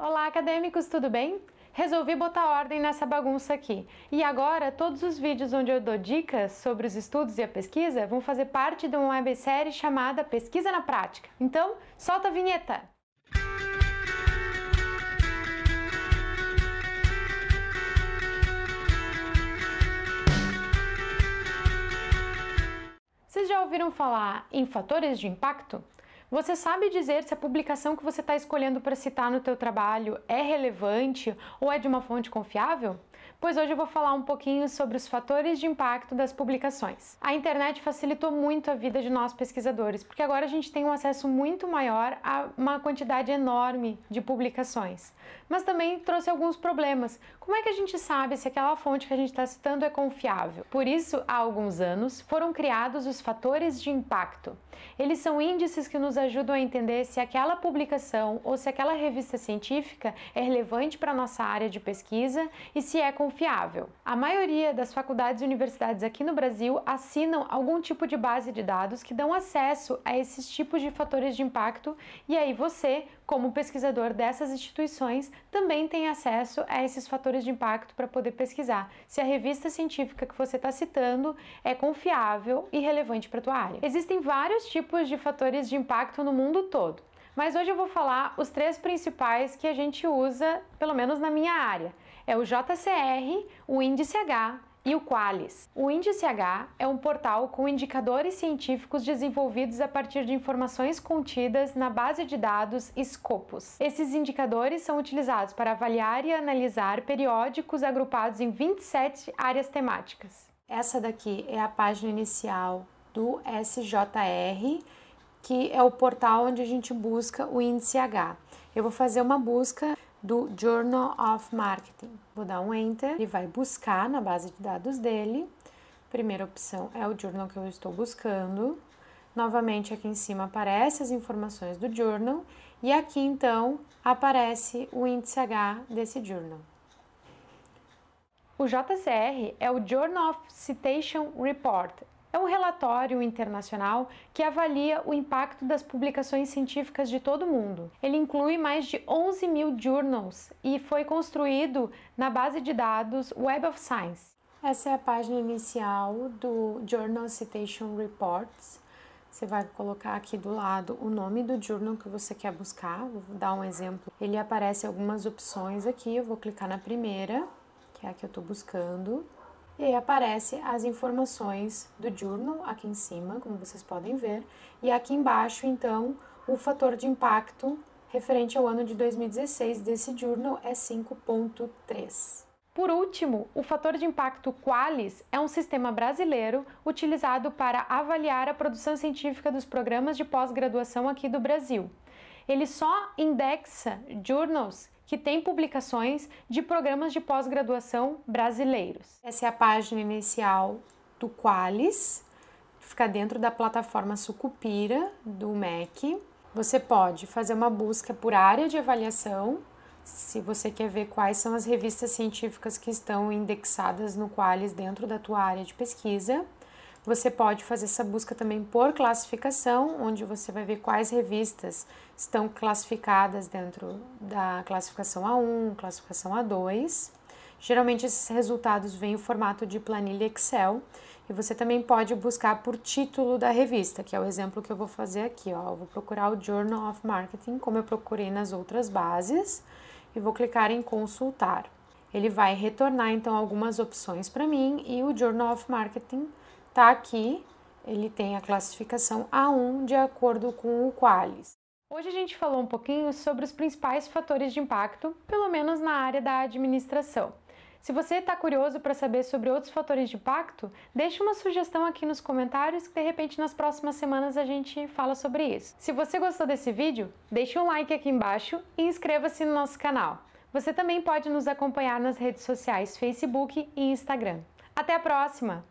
Olá, acadêmicos, tudo bem? Resolvi botar ordem nessa bagunça aqui. E agora, todos os vídeos onde eu dou dicas sobre os estudos e a pesquisa vão fazer parte de uma websérie chamada Pesquisa na Prática. Então, solta a vinheta! Vocês já ouviram falar em fatores de impacto? Você sabe dizer se a publicação que você está escolhendo para citar no teu trabalho é relevante ou é de uma fonte confiável? Pois hoje eu vou falar um pouquinho sobre os fatores de impacto das publicações. A internet facilitou muito a vida de nós pesquisadores, porque agora a gente tem um acesso muito maior a uma quantidade enorme de publicações. Mas também trouxe alguns problemas. Como é que a gente sabe se aquela fonte que a gente está citando é confiável? Por isso, há alguns anos, foram criados os fatores de impacto. Eles são índices que nos ajudam a entender se aquela publicação ou se aquela revista científica é relevante para a nossa área de pesquisa e se é confiável. A maioria das faculdades e universidades aqui no Brasil assinam algum tipo de base de dados que dão acesso a esses tipos de fatores de impacto e aí você, como pesquisador dessas instituições, também tem acesso a esses fatores de impacto para poder pesquisar se a revista científica que você está citando é confiável e relevante para a tua área. Existem vários tipos de fatores de impacto no mundo todo, mas hoje eu vou falar os três principais que a gente usa, pelo menos na minha área. É o JCR, o índice H e o Qualis. O Índice H é um portal com indicadores científicos desenvolvidos a partir de informações contidas na base de dados Scopus. Esses indicadores são utilizados para avaliar e analisar periódicos agrupados em 27 áreas temáticas. Essa daqui é a página inicial do SJR, que é o portal onde a gente busca o índice H. Eu vou fazer uma busca do Journal of Marketing. Vou dar um Enter, ele vai buscar na base de dados dele. Primeira opção é o journal que eu estou buscando. Novamente aqui em cima aparece as informações do journal e aqui então aparece o índice H desse journal. O JCR é o Journal of Citation Report, é um relatório internacional que avalia o impacto das publicações científicas de todo o mundo. Ele inclui mais de 11 mil journals e foi construído na base de dados Web of Science. Essa é a página inicial do Journal Citation Reports. Você vai colocar aqui do lado o nome do journal que você quer buscar. Vou dar um exemplo. Ele aparece algumas opções aqui. Eu vou clicar na primeira, que é a que eu estou buscando. E aí aparece as informações do journal aqui em cima, como vocês podem ver, e aqui embaixo, então, o fator de impacto referente ao ano de 2016 desse journal é 5.3. Por último, o fator de impacto Qualis é um sistema brasileiro utilizado para avaliar a produção científica dos programas de pós-graduação aqui do Brasil. Ele só indexa journals que tem publicações de programas de pós-graduação brasileiros. Essa é a página inicial do Qualis, fica dentro da plataforma Sucupira do MEC. Você pode fazer uma busca por área de avaliação, se você quer ver quais são as revistas científicas que estão indexadas no Qualis dentro da tua área de pesquisa. Você pode fazer essa busca também por classificação, onde você vai ver quais revistas estão classificadas dentro da classificação A1, classificação A2. Geralmente esses resultados vêm em formato de planilha Excel e você também pode buscar por título da revista, que é o exemplo que eu vou fazer aqui. Ó. Eu vou procurar o Journal of Marketing, como eu procurei nas outras bases, e vou clicar em consultar. Ele vai retornar então algumas opções para mim e o Journal of Marketing Tá aqui, ele tem a classificação A1 de acordo com o Qualis. Hoje a gente falou um pouquinho sobre os principais fatores de impacto, pelo menos na área da administração. Se você está curioso para saber sobre outros fatores de impacto, deixe uma sugestão aqui nos comentários que de repente nas próximas semanas a gente fala sobre isso. Se você gostou desse vídeo, deixe um like aqui embaixo e inscreva-se no nosso canal. Você também pode nos acompanhar nas redes sociais Facebook e Instagram. Até a próxima!